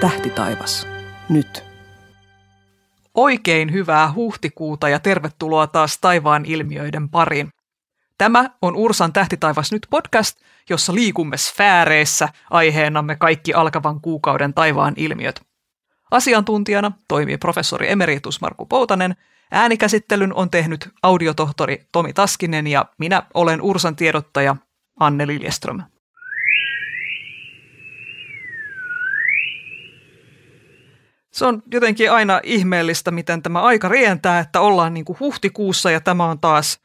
Tähti taivas. Nyt. Oikein hyvää huhtikuuta ja tervetuloa taas taivaan ilmiöiden pariin. Tämä on Ursan tähti taivas nyt podcast, jossa liikumme sfääreissä aiheenamme kaikki alkavan kuukauden taivaan ilmiöt. Asiantuntijana toimii professori emeritus Markku Poutanen, äänikäsittelyn on tehnyt audiotohtori Tomi Taskinen ja minä olen Ursan tiedottaja Anne Liljeström. se on jotenkin aina ihmeellistä, miten tämä aika rientää, että ollaan niin kuin huhtikuussa ja tämä on taas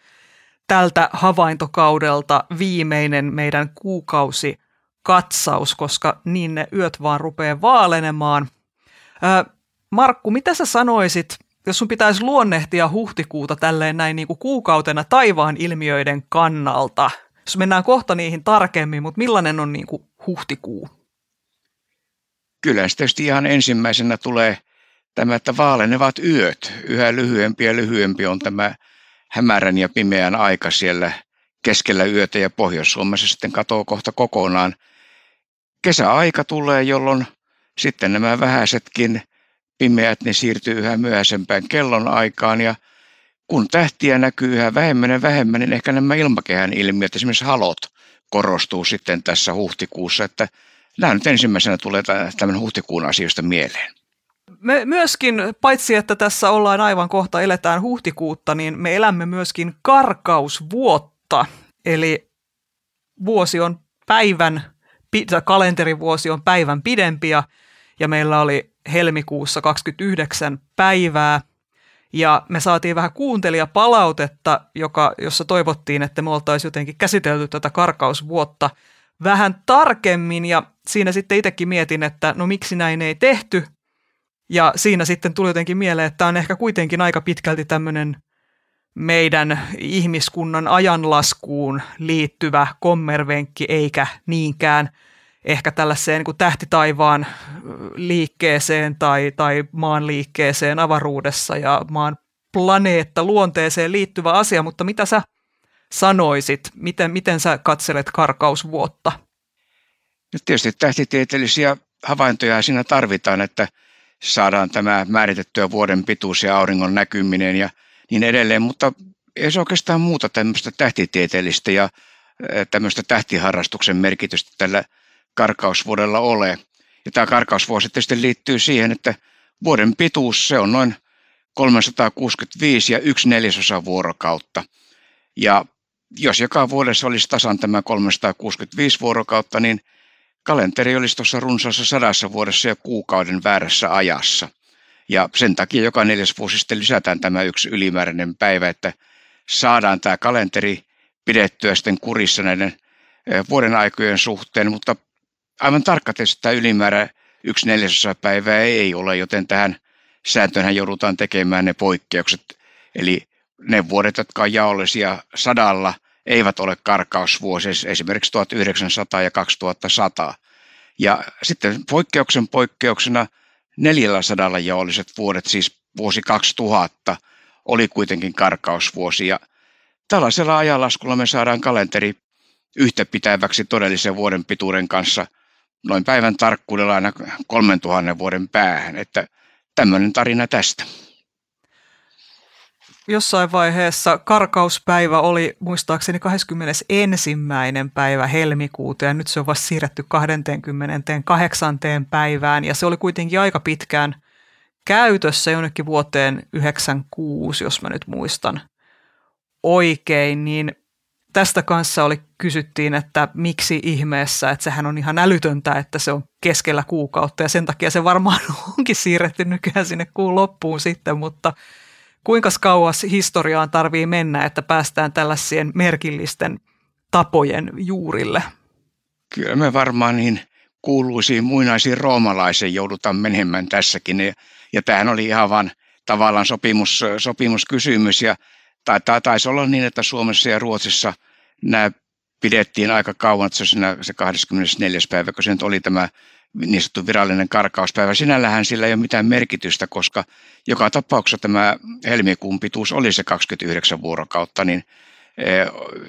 tältä havaintokaudelta viimeinen meidän kuukausi katsaus, koska niin ne yöt vaan rupeaa vaalenemaan. Öö, Markku, mitä sä sanoisit, jos sun pitäisi luonnehtia huhtikuuta tälleen näin niin kuin kuukautena taivaan ilmiöiden kannalta? Jos mennään kohta niihin tarkemmin, mutta millainen on niin kuin huhtikuu? kyllä tietysti ihan ensimmäisenä tulee tämä, että vaalenevat yöt. Yhä lyhyempi ja lyhyempi on tämä hämärän ja pimeän aika siellä keskellä yötä ja Pohjois-Suomessa sitten katoaa kohta kokonaan. Kesäaika tulee, jolloin sitten nämä vähäisetkin pimeät niin siirtyy yhä myöhäisempään kellon aikaan ja kun tähtiä näkyy yhä vähemmän ja vähemmän, niin ehkä nämä ilmakehän ilmiöt, esimerkiksi halot, korostuu sitten tässä huhtikuussa, että – nämä nyt ensimmäisenä tulee tämän huhtikuun asioista mieleen. Me myöskin, paitsi että tässä ollaan aivan kohta, eletään huhtikuutta, niin me elämme myöskin karkausvuotta. Eli vuosi on päivän, kalenterivuosi on päivän pidempi ja, ja meillä oli helmikuussa 29 päivää. Ja me saatiin vähän kuuntelijapalautetta, joka, jossa toivottiin, että me oltaisiin jotenkin käsitelty tätä karkausvuotta – vähän tarkemmin ja siinä sitten itsekin mietin, että no miksi näin ei tehty. Ja siinä sitten tuli jotenkin mieleen, että on ehkä kuitenkin aika pitkälti tämmöinen meidän ihmiskunnan ajanlaskuun liittyvä kommervenkki, eikä niinkään ehkä tällaiseen niin kuin tähtitaivaan liikkeeseen tai, tai maan liikkeeseen avaruudessa ja maan planeetta luonteeseen liittyvä asia, mutta mitä sä sanoisit? Miten, miten sä katselet karkausvuotta? No tietysti tähtitieteellisiä havaintoja siinä tarvitaan, että saadaan tämä määritettyä vuoden pituus ja auringon näkyminen ja niin edelleen, mutta ei se oikeastaan muuta tämmöistä tähtitieteellistä ja tämmöistä tähtiharrastuksen merkitystä tällä karkausvuodella ole. Ja tämä karkausvuosi tietysti liittyy siihen, että vuoden pituus se on noin 365 ja yksi neljäsosa vuorokautta. Ja jos joka vuodessa olisi tasan tämä 365 vuorokautta, niin kalenteri olisi tuossa runsaassa sadassa vuodessa ja kuukauden väärässä ajassa. Ja sen takia joka neljäs vuosi sitten lisätään tämä yksi ylimääräinen päivä, että saadaan tämä kalenteri pidettyä sitten kurissa näiden eh, vuoden aikojen suhteen, mutta aivan tarkka tietysti tämä ylimäärä yksi neljäsosa päivää ei ole, joten tähän sääntöönhän joudutaan tekemään ne poikkeukset. Eli ne vuodet, jotka on jaollisia sadalla, eivät ole karkausvuosia, siis esimerkiksi 1900 ja 2100. Ja sitten poikkeuksen poikkeuksena 400 jaolliset vuodet, siis vuosi 2000, oli kuitenkin karkausvuosi. Ja tällaisella ajanlaskulla me saadaan kalenteri yhtäpitäväksi todellisen vuoden pituuden kanssa noin päivän tarkkuudella aina 3000 vuoden päähän. Että tämmöinen tarina tästä jossain vaiheessa karkauspäivä oli muistaakseni 21. päivä helmikuuta ja nyt se on vasta siirretty 28. päivään ja se oli kuitenkin aika pitkään käytössä jonnekin vuoteen 96, jos mä nyt muistan oikein, niin tästä kanssa oli, kysyttiin, että miksi ihmeessä, että sehän on ihan älytöntä, että se on keskellä kuukautta ja sen takia se varmaan onkin siirretty nykyään sinne kuun loppuun sitten, mutta – kuinka kauas historiaan tarvii mennä, että päästään tällaisien merkillisten tapojen juurille? Kyllä me varmaan niin kuuluisiin muinaisiin roomalaisiin joudutaan menemään tässäkin. Ja, ja tämähän oli ihan vaan tavallaan sopimus, sopimuskysymys. Ja taitaa, taisi olla niin, että Suomessa ja Ruotsissa nämä pidettiin aika kauan, että se, se 24. päivä, kun se nyt oli tämä niin sanottu virallinen karkauspäivä. Sinällähän sillä ei ole mitään merkitystä, koska joka tapauksessa tämä helmikuun pituus oli se 29 vuorokautta, niin e,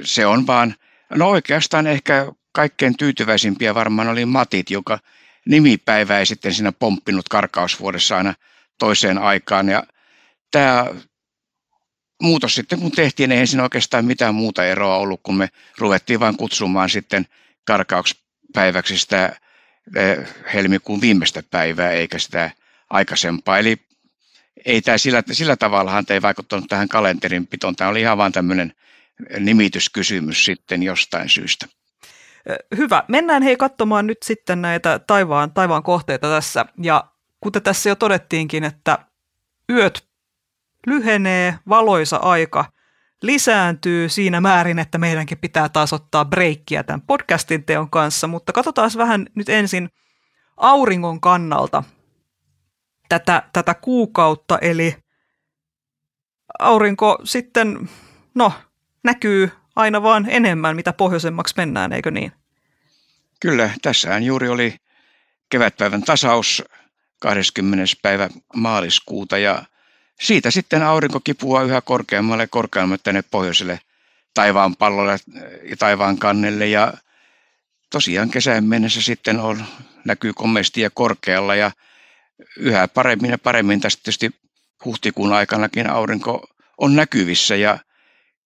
se on vaan, no oikeastaan ehkä kaikkein tyytyväisimpiä varmaan oli Matit, joka nimipäivä ei sitten siinä pomppinut karkausvuodessa aina toiseen aikaan. Ja tämä muutos sitten kun tehtiin, ei siinä oikeastaan mitään muuta eroa ollut, kun me ruvettiin vain kutsumaan sitten karkauspäiväksi sitä helmikuun viimeistä päivää eikä sitä aikaisempaa. Eli ei tämä sillä, sillä tavallahan ei vaikuttanut tähän kalenterin pitoon. Tämä oli ihan vain tämmöinen nimityskysymys sitten jostain syystä. Hyvä. Mennään hei katsomaan nyt sitten näitä taivaan, taivaan kohteita tässä. Ja kuten tässä jo todettiinkin, että yöt lyhenee, valoisa aika lisääntyy siinä määrin, että meidänkin pitää taas ottaa breikkiä tämän podcastin teon kanssa, mutta katsotaan vähän nyt ensin auringon kannalta tätä, tätä kuukautta, eli aurinko sitten, no, näkyy aina vaan enemmän, mitä pohjoisemmaksi mennään, eikö niin? Kyllä, tässähän juuri oli kevätpäivän tasaus 20. päivä maaliskuuta ja siitä sitten aurinko kipua yhä korkeammalle ja korkeammalle tänne pohjoiselle taivaan pallolle ja äh, taivaan kannelle. Ja tosiaan kesän mennessä sitten on, näkyy komeasti ja korkealla ja yhä paremmin ja paremmin tästä tietysti huhtikuun aikanakin aurinko on näkyvissä ja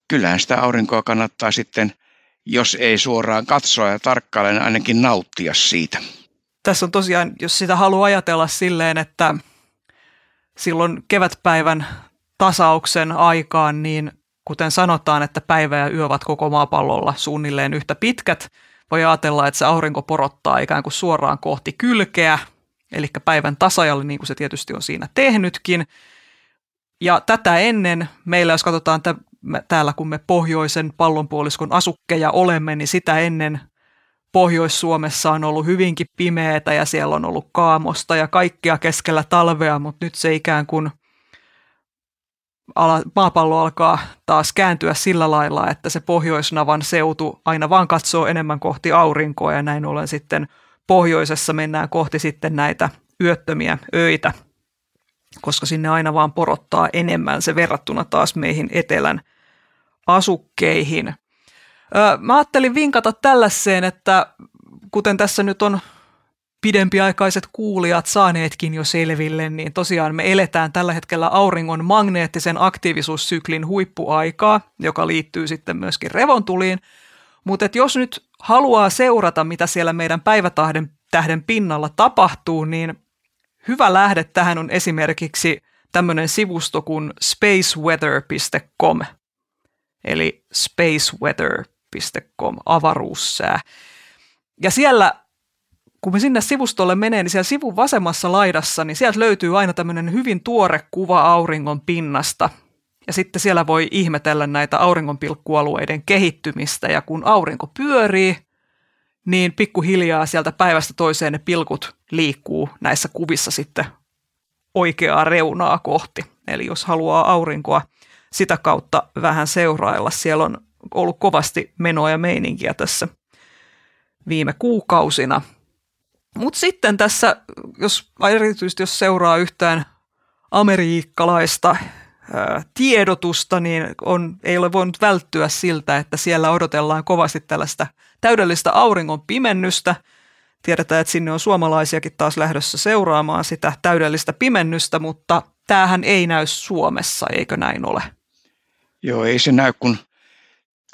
kyllähän sitä aurinkoa kannattaa sitten, jos ei suoraan katsoa ja tarkkailla, niin ainakin nauttia siitä. Tässä on tosiaan, jos sitä haluaa ajatella silleen, että silloin kevätpäivän tasauksen aikaan, niin kuten sanotaan, että päivä ja yö ovat koko maapallolla suunnilleen yhtä pitkät, voi ajatella, että se aurinko porottaa ikään kuin suoraan kohti kylkeä, eli päivän tasajalle, niin kuin se tietysti on siinä tehnytkin. Ja tätä ennen meillä, jos katsotaan täällä, kun me pohjoisen pallonpuoliskon asukkeja olemme, niin sitä ennen Pohjois-Suomessa on ollut hyvinkin pimeätä ja siellä on ollut kaamosta ja kaikkea keskellä talvea, mutta nyt se ikään kuin ala, maapallo alkaa taas kääntyä sillä lailla, että se pohjoisnavan seutu aina vaan katsoo enemmän kohti aurinkoa ja näin ollen sitten pohjoisessa mennään kohti sitten näitä yöttömiä öitä, koska sinne aina vaan porottaa enemmän se verrattuna taas meihin etelän asukkeihin – Mä ajattelin vinkata tällaiseen, että kuten tässä nyt on pidempiaikaiset kuulijat saaneetkin jo selville, niin tosiaan me eletään tällä hetkellä auringon magneettisen aktiivisuussyklin huippuaikaa, joka liittyy sitten myöskin revontuliin. Mutta jos nyt haluaa seurata, mitä siellä meidän päivätähden tähden pinnalla tapahtuu, niin hyvä lähde tähän on esimerkiksi tämmöinen sivusto kuin spaceweather.com, eli spaceweather.com avaruussää.com, avaruussää. Ja siellä, kun me sinne sivustolle menee, niin siellä sivun vasemmassa laidassa, niin sieltä löytyy aina tämmöinen hyvin tuore kuva auringon pinnasta. Ja sitten siellä voi ihmetellä näitä auringonpilkkualueiden kehittymistä. Ja kun aurinko pyörii, niin pikkuhiljaa sieltä päivästä toiseen ne pilkut liikkuu näissä kuvissa sitten oikeaa reunaa kohti. Eli jos haluaa aurinkoa sitä kautta vähän seurailla, siellä on ollut kovasti menoa ja meininkiä tässä viime kuukausina. Mutta sitten tässä, jos erityisesti jos seuraa yhtään amerikkalaista tiedotusta, niin on, ei ole voinut välttyä siltä, että siellä odotellaan kovasti tällaista täydellistä auringon pimennystä. Tiedetään, että sinne on suomalaisiakin taas lähdössä seuraamaan sitä täydellistä pimennystä, mutta tämähän ei näy Suomessa, eikö näin ole? Joo, ei se näy, kun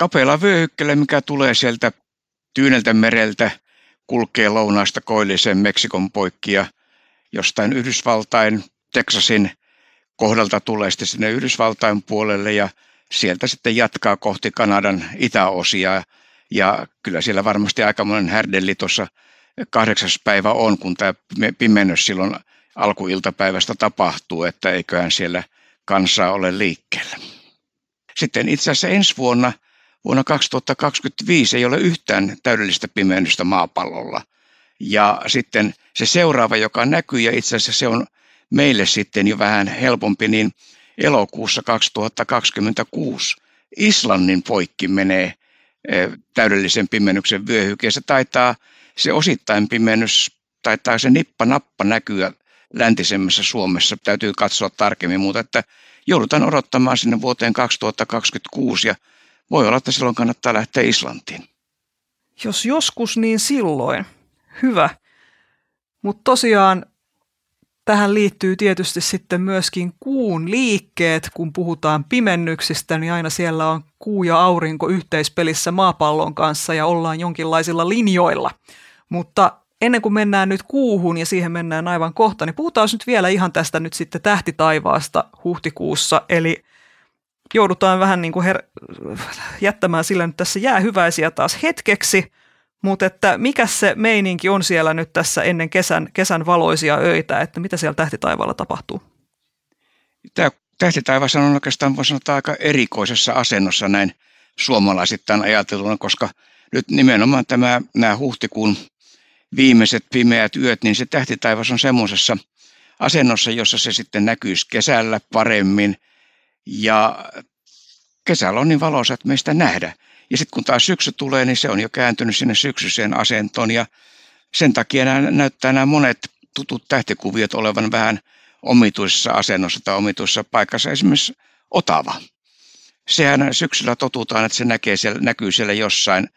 kapealla vyöhykkeellä, mikä tulee sieltä Tyyneltä mereltä, kulkee lounaasta koilliseen Meksikon poikki ja jostain Yhdysvaltain, Teksasin kohdalta tulee sitten sinne Yhdysvaltain puolelle ja sieltä sitten jatkaa kohti Kanadan itäosia. Ja kyllä siellä varmasti monen härdelli tuossa kahdeksas päivä on, kun tämä pimennys silloin alkuiltapäivästä tapahtuu, että eiköhän siellä kansaa ole liikkeellä. Sitten itse asiassa ensi vuonna vuonna 2025 ei ole yhtään täydellistä pimeydestä maapallolla. Ja sitten se seuraava, joka näkyy, ja itse asiassa se on meille sitten jo vähän helpompi, niin elokuussa 2026 Islannin poikki menee eh, täydellisen pimennyksen vyöhyke. Se taitaa se osittain pimennys, taitaa se nippa nappa näkyä läntisemmässä Suomessa. Täytyy katsoa tarkemmin, mutta että joudutaan odottamaan sinne vuoteen 2026 ja voi olla, että silloin kannattaa lähteä Islantiin. Jos joskus, niin silloin. Hyvä. Mutta tosiaan tähän liittyy tietysti sitten myöskin kuun liikkeet, kun puhutaan pimennyksistä, niin aina siellä on kuu ja aurinko yhteispelissä maapallon kanssa ja ollaan jonkinlaisilla linjoilla. Mutta ennen kuin mennään nyt kuuhun ja siihen mennään aivan kohta, niin puhutaan nyt vielä ihan tästä nyt sitten tähtitaivaasta huhtikuussa, eli joudutaan vähän niin kuin her- jättämään sillä nyt tässä jäähyväisiä taas hetkeksi, mutta että mikä se meininki on siellä nyt tässä ennen kesän, kesän valoisia öitä, että mitä siellä tähtitaivaalla tapahtuu? Tämä tähtitaivas on oikeastaan voi sanoa aika erikoisessa asennossa näin suomalaisittain ajateltuna, koska nyt nimenomaan tämä, nämä huhtikuun viimeiset pimeät yöt, niin se tähtitaivas on semmoisessa asennossa, jossa se sitten näkyisi kesällä paremmin – ja kesällä on niin valoisa, että meistä nähdä. Ja sitten kun taas syksy tulee, niin se on jo kääntynyt sinne syksyiseen asentoon ja sen takia nämä, näyttää nämä monet tutut tähtikuviot olevan vähän omituisessa asennossa tai omituisessa paikassa. Esimerkiksi Otava. Sehän syksyllä totutaan, että se näkee siellä, näkyy siellä jossain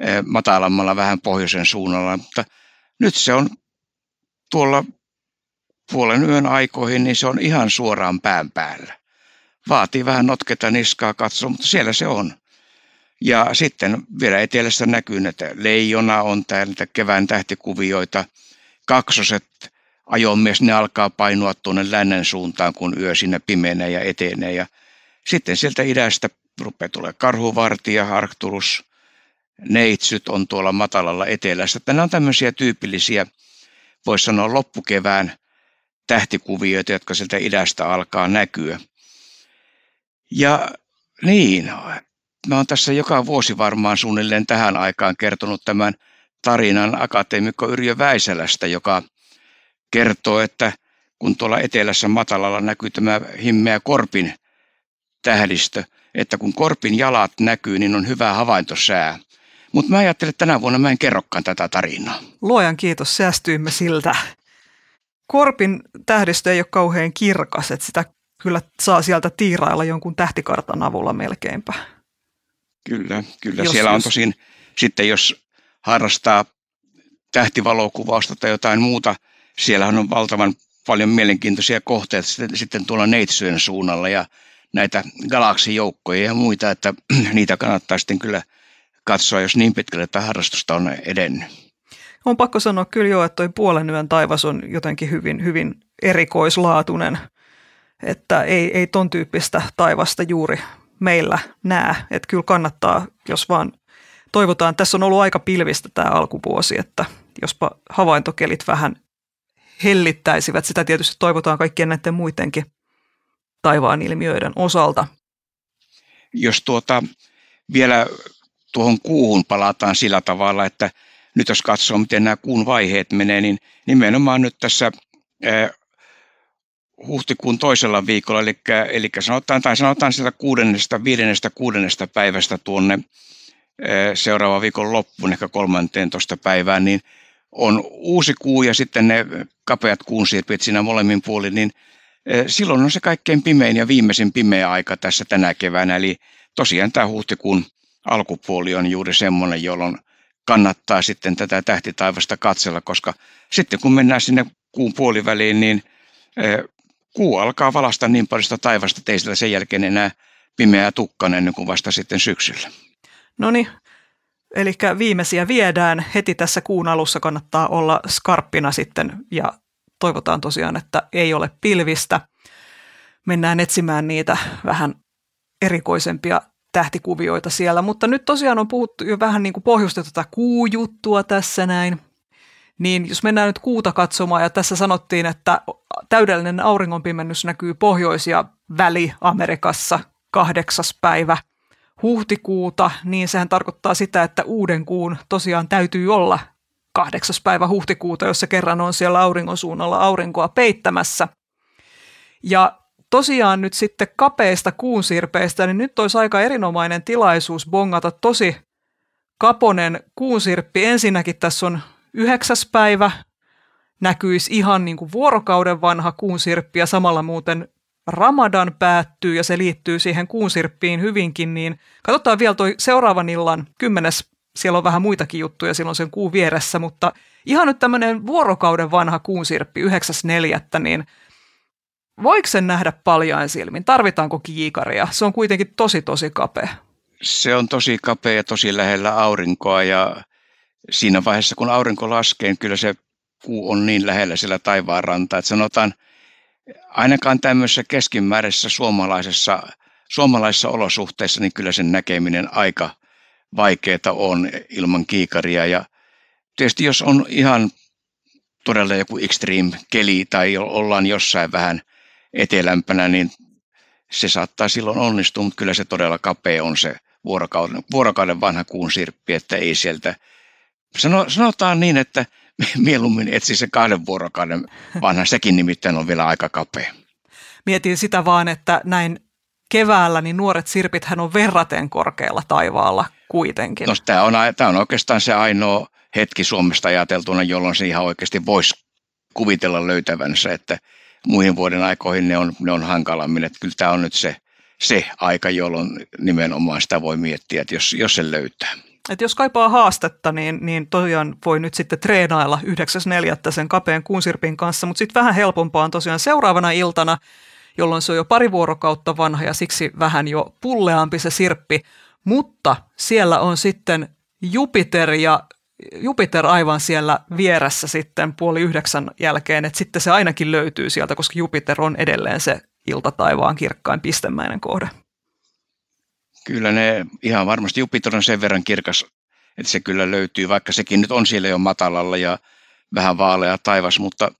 eh, matalammalla vähän pohjoisen suunnalla, mutta nyt se on tuolla puolen yön aikoihin, niin se on ihan suoraan pään päällä vaatii vähän notketa niskaa katsoa, mutta siellä se on. Ja sitten vielä etelästä näkyy että leijona on näitä kevään tähtikuvioita. Kaksoset ajomies, ne alkaa painua tuonne lännen suuntaan, kun yö siinä pimenee ja etenee. Ja sitten sieltä idästä rupeaa tulee karhuvartija, Arcturus, neitsyt on tuolla matalalla etelässä. Nämä on tämmöisiä tyypillisiä, voisi sanoa loppukevään tähtikuvioita, jotka sieltä idästä alkaa näkyä. Ja niin, mä oon tässä joka vuosi varmaan suunnilleen tähän aikaan kertonut tämän tarinan akateemikko Yrjö Väisälästä, joka kertoo, että kun tuolla etelässä matalalla näkyy tämä himmeä korpin tähdistö, että kun korpin jalat näkyy, niin on hyvä havaintosää. Mutta mä ajattelin, että tänä vuonna mä en kerrokaan tätä tarinaa. Luojan kiitos, säästyimme siltä. Korpin tähdistö ei ole kauhean kirkas, että sitä kyllä saa sieltä tiirailla jonkun tähtikartan avulla melkeinpä. Kyllä, kyllä. Jos, siellä on jos... Siis- tosin sitten, jos harrastaa tähtivalokuvausta tai jotain muuta, siellähän on valtavan paljon mielenkiintoisia kohteita sitten, sitten tuolla neitsyön suunnalla ja näitä galaksijoukkoja ja muita, että niitä kannattaa sitten kyllä katsoa, jos niin pitkälle että harrastusta on edennyt. On pakko sanoa kyllä jo, että tuo puolen yön taivas on jotenkin hyvin, hyvin erikoislaatuinen – että ei, ei ton tyyppistä taivasta juuri meillä näe. Että kyllä kannattaa, jos vaan toivotaan. Tässä on ollut aika pilvistä tämä alkuvuosi, että jospa havaintokelit vähän hellittäisivät. Sitä tietysti toivotaan kaikkien näiden muidenkin taivaan ilmiöiden osalta. Jos tuota, vielä tuohon kuuhun palataan sillä tavalla, että nyt jos katsoo, miten nämä kuun vaiheet menee, niin nimenomaan nyt tässä huhtikuun toisella viikolla, eli, eli sanotaan, tai sanotaan sieltä kuudennesta, viidennestä, kuudennesta päivästä tuonne eh, seuraava viikon loppuun, ehkä 13 päivään, niin on uusi kuu ja sitten ne kapeat kuun siirpit siinä molemmin puolin, niin eh, silloin on se kaikkein pimein ja viimeisin pimeä aika tässä tänä keväänä. Eli tosiaan tämä huhtikuun alkupuoli on juuri semmoinen, jolloin kannattaa sitten tätä tähtitaivasta katsella, koska sitten kun mennään sinne kuun puoliväliin, niin eh, kuu alkaa valasta niin sitä taivasta teistä sen jälkeen enää pimeää ja tukkanen kuin vasta sitten syksyllä. No niin, eli viimeisiä viedään. Heti tässä kuun alussa kannattaa olla skarppina sitten ja toivotaan tosiaan, että ei ole pilvistä. Mennään etsimään niitä vähän erikoisempia tähtikuvioita siellä, mutta nyt tosiaan on puhuttu jo vähän niin kuin pohjusta tätä kuujuttua tässä näin. Niin jos mennään nyt kuuta katsomaan ja tässä sanottiin, että täydellinen auringonpimennys näkyy Pohjois- ja Väli-Amerikassa kahdeksas päivä huhtikuuta, niin sehän tarkoittaa sitä, että uuden kuun tosiaan täytyy olla kahdeksas päivä huhtikuuta, jossa kerran on siellä auringon suunnalla aurinkoa peittämässä. Ja tosiaan nyt sitten kapeista kuun sirpeistä, niin nyt olisi aika erinomainen tilaisuus bongata tosi kaponen kuun sirppi. Ensinnäkin tässä on yhdeksäs päivä näkyisi ihan niin kuin vuorokauden vanha kuunsirppi ja samalla muuten Ramadan päättyy ja se liittyy siihen kuunsirppiin hyvinkin, niin katsotaan vielä toi seuraavan illan kymmenes siellä on vähän muitakin juttuja silloin sen kuun vieressä, mutta ihan nyt tämmöinen vuorokauden vanha kuunsirppi 9.4. niin voiko sen nähdä paljain silmin? Tarvitaanko kiikaria? Se on kuitenkin tosi tosi kapea. Se on tosi kapea ja tosi lähellä aurinkoa ja siinä vaiheessa kun aurinko laskee, niin kyllä se kuu on niin lähellä siellä taivaan rantaa. Että sanotaan, ainakaan tämmöisessä keskimääräisessä suomalaisessa, suomalaisessa olosuhteessa, niin kyllä sen näkeminen aika vaikeaa on ilman kiikaria. Ja tietysti jos on ihan todella joku extreme keli tai ollaan jossain vähän etelämpänä, niin se saattaa silloin onnistua, mutta kyllä se todella kapea on se vuorokauden, vuorokauden vanha kuun sirppi, että ei sieltä. Sano, sanotaan niin, että mieluummin etsi se kahden vuorokauden, vanha sekin nimittäin on vielä aika kapea. Mietin sitä vaan, että näin keväällä niin nuoret sirpithän on verraten korkealla taivaalla kuitenkin. No, tämä, on, tämä on oikeastaan se ainoa hetki Suomesta ajateltuna, jolloin se ihan oikeasti voisi kuvitella löytävänsä, että muihin vuoden aikoihin ne on, ne on hankalammin. Että kyllä tämä on nyt se, se aika, jolloin nimenomaan sitä voi miettiä, että jos, jos se löytää. Et jos kaipaa haastetta, niin, niin tosiaan voi nyt sitten treenailla 9.4. sen kapeen kuunsirpin kanssa, mutta sitten vähän helpompaa on tosiaan seuraavana iltana, jolloin se on jo pari vuorokautta vanha ja siksi vähän jo pulleampi se sirppi, mutta siellä on sitten Jupiter ja Jupiter aivan siellä vieressä sitten puoli yhdeksän jälkeen, että sitten se ainakin löytyy sieltä, koska Jupiter on edelleen se iltataivaan kirkkain pistemäinen kohde. Kyllä ne ihan varmasti Jupiter on sen verran kirkas, että se kyllä löytyy, vaikka sekin nyt on siellä jo matalalla ja vähän vaalea taivas, mutta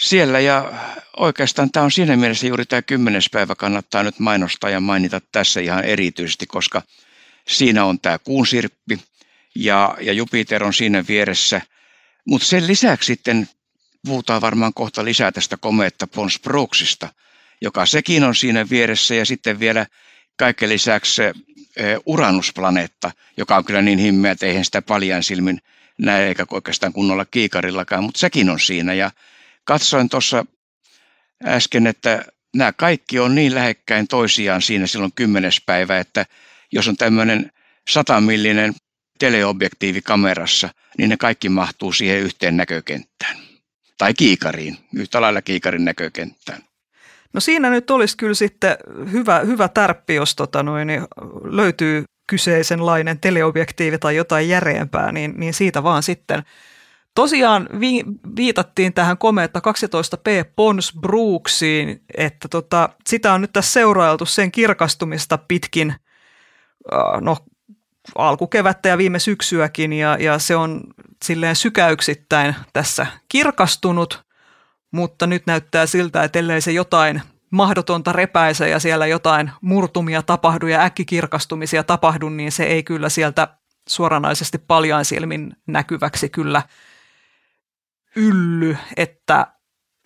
siellä ja oikeastaan tämä on siinä mielessä juuri tämä kymmenes päivä kannattaa nyt mainostaa ja mainita tässä ihan erityisesti, koska siinä on tämä kuun sirppi ja, ja Jupiter on siinä vieressä. Mutta sen lisäksi sitten puhutaan varmaan kohta lisää tästä komeetta Pons Brooksista, joka sekin on siinä vieressä ja sitten vielä – kaiken lisäksi e, Uranusplaneetta, joka on kyllä niin himmeä, että eihän sitä paljon silmin näe eikä oikeastaan kunnolla kiikarillakaan, mutta sekin on siinä. Ja katsoin tuossa äsken, että nämä kaikki on niin lähekkäin toisiaan siinä silloin kymmenes päivä, että jos on tämmöinen satamillinen teleobjektiivi kamerassa, niin ne kaikki mahtuu siihen yhteen näkökenttään. Tai kiikariin, yhtä lailla kiikarin näkökenttään. No siinä nyt olisi kyllä sitten hyvä, hyvä tärppi, jos tota noin, niin löytyy kyseisenlainen teleobjektiivi tai jotain järeempää, niin, niin siitä vaan sitten. Tosiaan vi, viitattiin tähän komeetta 12p Pons Brooksiin, että tota, sitä on nyt tässä seurailtu sen kirkastumista pitkin no, alkukevättä ja viime syksyäkin ja, ja se on silleen sykäyksittäin tässä kirkastunut – mutta nyt näyttää siltä, että ellei se jotain mahdotonta repäise ja siellä jotain murtumia tapahdu ja äkkikirkastumisia tapahdu, niin se ei kyllä sieltä suoranaisesti paljon silmin näkyväksi kyllä ylly, että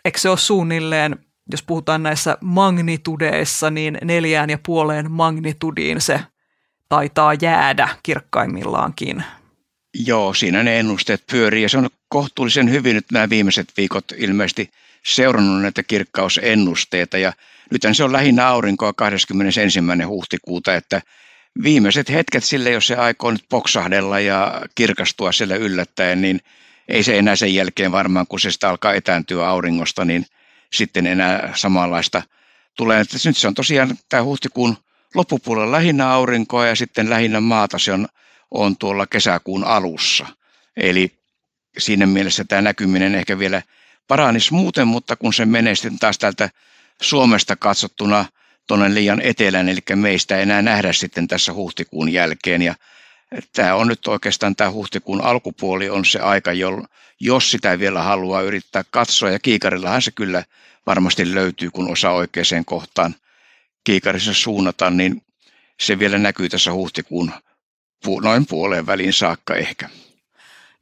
eikö se ole suunnilleen, jos puhutaan näissä magnitudeissa, niin neljään ja puoleen magnitudiin se taitaa jäädä kirkkaimmillaankin Joo, siinä ne ennusteet pyörii ja se on kohtuullisen hyvin nyt nämä viimeiset viikot ilmeisesti seurannut näitä kirkkausennusteita ja nythän se on lähinnä aurinkoa 21. huhtikuuta, että viimeiset hetket sille, jos se aikoo nyt poksahdella ja kirkastua sille yllättäen, niin ei se enää sen jälkeen varmaan, kun se sitä alkaa etääntyä auringosta, niin sitten enää samanlaista tulee. Nyt se on tosiaan tämä huhtikuun loppupuolella lähinnä aurinkoa ja sitten lähinnä maata. Se on on tuolla kesäkuun alussa. Eli siinä mielessä tämä näkyminen ehkä vielä paranisi muuten, mutta kun se menee sitten taas täältä Suomesta katsottuna tuonne liian etelään, eli meistä ei enää nähdä sitten tässä huhtikuun jälkeen. Ja tämä on nyt oikeastaan tämä huhtikuun alkupuoli on se aika, jolloin, jos sitä vielä haluaa yrittää katsoa, ja kiikarillahan se kyllä varmasti löytyy, kun osa oikeaan kohtaan kiikarissa suunnata, niin se vielä näkyy tässä huhtikuun noin puoleen väliin saakka ehkä.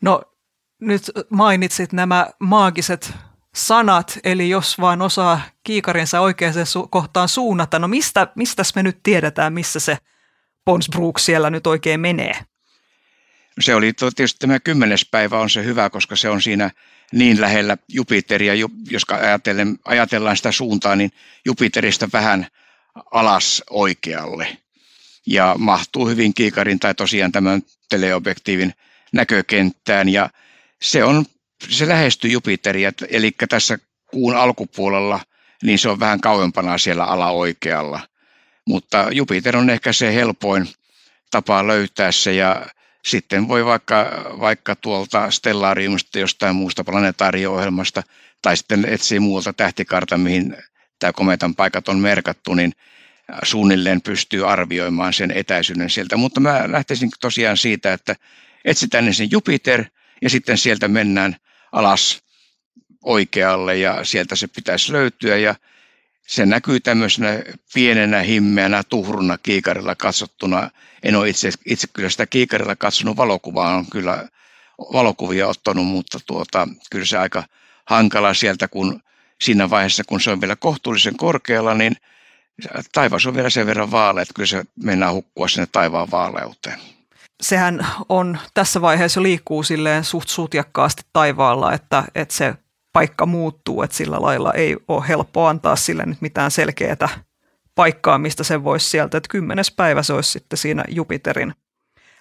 No nyt mainitsit nämä maagiset sanat, eli jos vaan osaa kiikarinsa oikeaan su- kohtaan suunnata, no mistä, mistäs me nyt tiedetään, missä se Ponsbruk siellä nyt oikein menee? Se oli tietysti tämä kymmenes päivä on se hyvä, koska se on siinä niin lähellä Jupiteria, jos ajatellaan sitä suuntaa, niin Jupiterista vähän alas oikealle – ja mahtuu hyvin kiikarin tai tosiaan tämän teleobjektiivin näkökenttään ja se, on, se lähestyy Jupiteria, eli tässä kuun alkupuolella niin se on vähän kauempana siellä alaoikealla. Mutta Jupiter on ehkä se helpoin tapa löytää se ja sitten voi vaikka, vaikka tuolta stellariumista jostain muusta planetaariohjelmasta tai sitten etsiä muualta tähtikartan, mihin tämä kometan paikat on merkattu, niin suunnilleen pystyy arvioimaan sen etäisyyden sieltä. Mutta mä lähtisin tosiaan siitä, että etsitään ensin Jupiter ja sitten sieltä mennään alas oikealle ja sieltä se pitäisi löytyä ja se näkyy tämmöisenä pienenä himmeänä tuhruna kiikarilla katsottuna. En ole itse, itse kyllä sitä kiikarilla katsonut valokuvaa, on kyllä valokuvia ottanut, mutta tuota, kyllä se aika hankala sieltä, kun siinä vaiheessa, kun se on vielä kohtuullisen korkealla, niin – taivas on vielä sen verran vaalea, että kyllä se mennään hukkua sinne taivaan vaaleuteen. Sehän on tässä vaiheessa liikkuu silleen suht sutjakkaasti taivaalla, että, että se paikka muuttuu, että sillä lailla ei ole helppo antaa sille nyt mitään selkeää paikkaa, mistä se voisi sieltä, että kymmenes päivä se olisi sitten siinä Jupiterin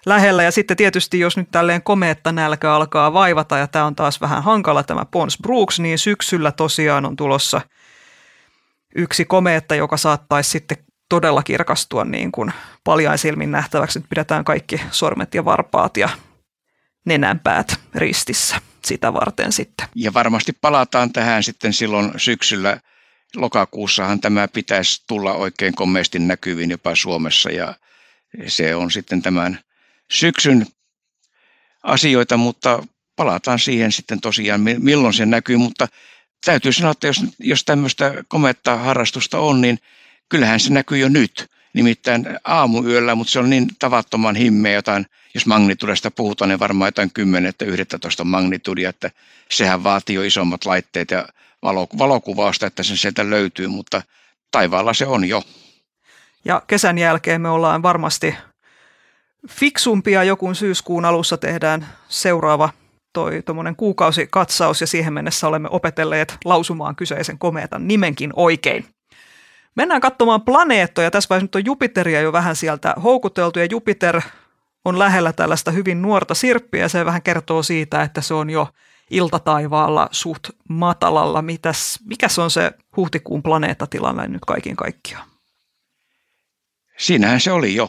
lähellä. Ja sitten tietysti, jos nyt tälleen komeetta nälkä alkaa vaivata, ja tämä on taas vähän hankala tämä Pons Brooks, niin syksyllä tosiaan on tulossa – yksi komeetta, joka saattaisi sitten todella kirkastua niin kuin paljain silmin nähtäväksi. Nyt pidetään kaikki sormet ja varpaat ja nenänpäät ristissä sitä varten sitten. Ja varmasti palataan tähän sitten silloin syksyllä. Lokakuussahan tämä pitäisi tulla oikein komeasti näkyviin jopa Suomessa ja se on sitten tämän syksyn asioita, mutta palataan siihen sitten tosiaan, milloin se näkyy, mutta täytyy sanoa, että jos, jos tämmöistä kometta harrastusta on, niin kyllähän se näkyy jo nyt. Nimittäin aamuyöllä, mutta se on niin tavattoman himmeä jotain, jos magnitudesta puhutaan, niin varmaan jotain 10-11 magnitudia, että sehän vaatii jo isommat laitteet ja valokuvausta, että sen sieltä löytyy, mutta taivaalla se on jo. Ja kesän jälkeen me ollaan varmasti fiksumpia, jokun syyskuun alussa tehdään seuraava toi tuommoinen kuukausikatsaus ja siihen mennessä olemme opetelleet lausumaan kyseisen komeetan nimenkin oikein. Mennään katsomaan planeettoja. Tässä vaiheessa nyt on Jupiteria jo vähän sieltä houkuteltu ja Jupiter on lähellä tällaista hyvin nuorta sirppiä se vähän kertoo siitä, että se on jo iltataivaalla suht matalalla. Mitäs, mikäs on se huhtikuun planeettatilanne nyt kaikin kaikkiaan? Siinähän se oli jo.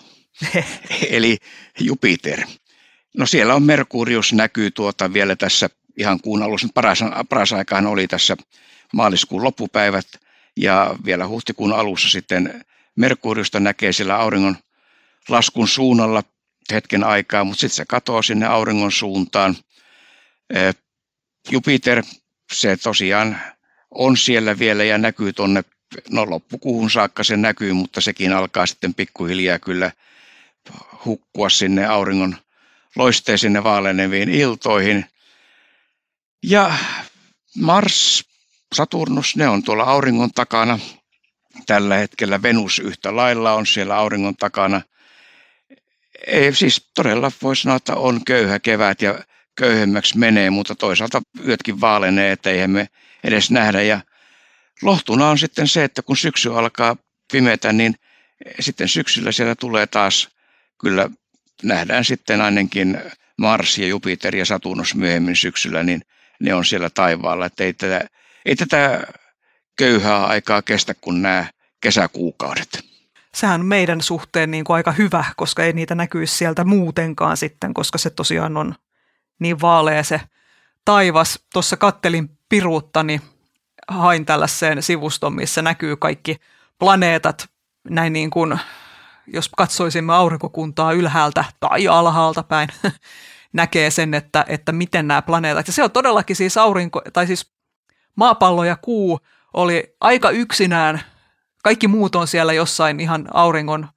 Eli Jupiter. No siellä on Merkurius näkyy tuota vielä tässä ihan kuun alussa. Paras, paras aikaan oli tässä maaliskuun loppupäivät ja vielä huhtikuun alussa sitten Merkuriusta näkee siellä auringon laskun suunnalla hetken aikaa, mutta sitten se katoaa sinne auringon suuntaan. Jupiter, se tosiaan on siellä vielä ja näkyy tuonne, no loppukuuhun saakka se näkyy, mutta sekin alkaa sitten pikkuhiljaa kyllä hukkua sinne auringon loisteisiin ja vaaleneviin iltoihin. Ja Mars, Saturnus, ne on tuolla auringon takana. Tällä hetkellä Venus yhtä lailla on siellä auringon takana. Ei, siis todella voi sanoa, että on köyhä kevät ja köyhemmäksi menee, mutta toisaalta yötkin vaalenee, että eihän me edes nähdä. Ja lohtuna on sitten se, että kun syksy alkaa pimetä, niin sitten syksyllä siellä tulee taas kyllä nähdään sitten ainakin Mars ja Jupiter ja Saturnus myöhemmin syksyllä, niin ne on siellä taivaalla. Että ei, tätä, ei tätä köyhää aikaa kestä kuin nämä kesäkuukaudet. Sehän on meidän suhteen niin kuin aika hyvä, koska ei niitä näkyisi sieltä muutenkaan sitten, koska se tosiaan on niin vaalea se taivas. Tuossa kattelin piruutta, niin hain tällaiseen sivuston, missä näkyy kaikki planeetat näin niin kuin jos katsoisimme aurinkokuntaa ylhäältä tai alhaalta päin, näkee sen, että, että miten nämä planeetat. Ja se on todellakin siis aurinko, tai siis maapallo ja kuu oli aika yksinään. Kaikki muut on siellä jossain ihan auringon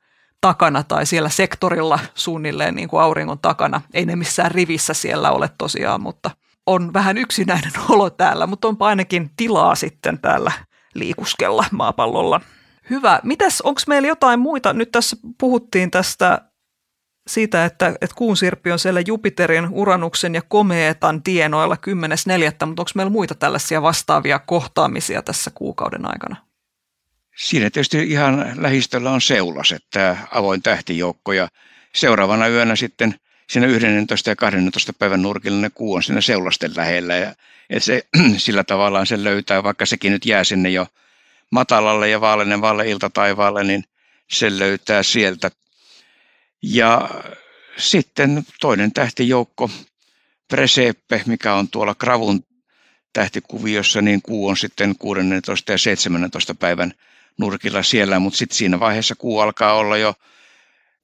takana tai siellä sektorilla suunnilleen niin kuin auringon takana. Ei ne missään rivissä siellä ole tosiaan, mutta on vähän yksinäinen olo täällä, mutta onpa ainakin tilaa sitten täällä liikuskella maapallolla. Hyvä. Mitäs, onko meillä jotain muita? Nyt tässä puhuttiin tästä siitä, että, että kuun sirppi on siellä Jupiterin, Uranuksen ja Komeetan tienoilla 10.4., mutta onko meillä muita tällaisia vastaavia kohtaamisia tässä kuukauden aikana? Siinä tietysti ihan lähistöllä on seulas, että avoin tähtijoukko ja seuraavana yönä sitten siinä 11 ja 12 päivän nurkilla ne kuu on siinä seulasten lähellä ja se, sillä tavallaan se löytää, vaikka sekin nyt jää sinne jo matalalle ja valle iltataivaalle, niin se löytää sieltä. Ja sitten toinen tähtijoukko, Preseppe, mikä on tuolla Kravun tähtikuviossa, niin kuu on sitten 16 ja 17 päivän nurkilla siellä, mutta sitten siinä vaiheessa kuu alkaa olla jo